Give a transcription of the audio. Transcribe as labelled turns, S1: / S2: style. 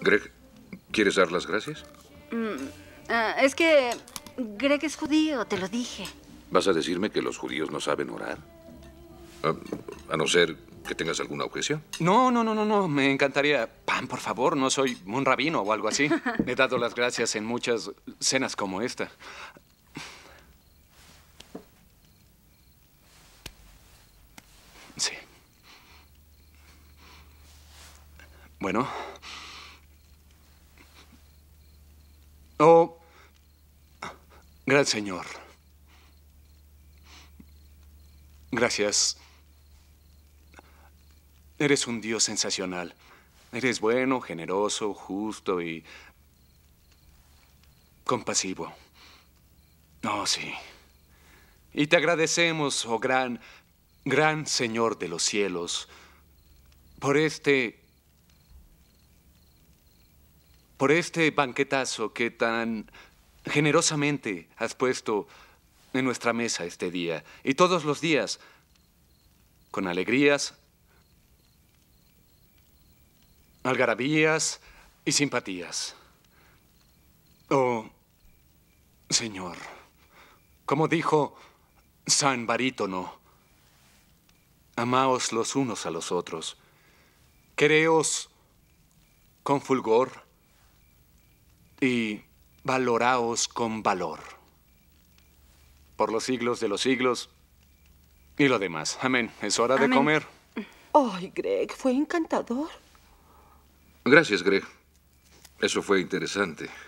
S1: Greg, ¿quieres dar las gracias? Mm, ah, es que Greg es judío, te lo dije. ¿Vas a decirme que los judíos no saben orar? Ah, a no ser que tengas alguna objeción.
S2: No, no, no, no,
S1: no. Me encantaría. pan, por favor, no
S2: soy un rabino o algo así. He dado las gracias en muchas cenas como esta. Sí. Bueno. Oh, gran Señor. Gracias. Eres un Dios sensacional. Eres bueno, generoso, justo y compasivo. Oh, sí. Y te agradecemos, oh gran, gran Señor de los cielos, por este por este banquetazo que tan generosamente has puesto en nuestra mesa este día y todos los días, con alegrías, algarabías y simpatías. Oh, Señor, como dijo San Barítono, amaos los unos a los otros, quereos con fulgor, y valoraos con valor. Por los siglos de los siglos y lo demás. Amén. Es hora de comer. Ay, Greg, fue encantador.
S1: Gracias, Greg. Eso fue interesante.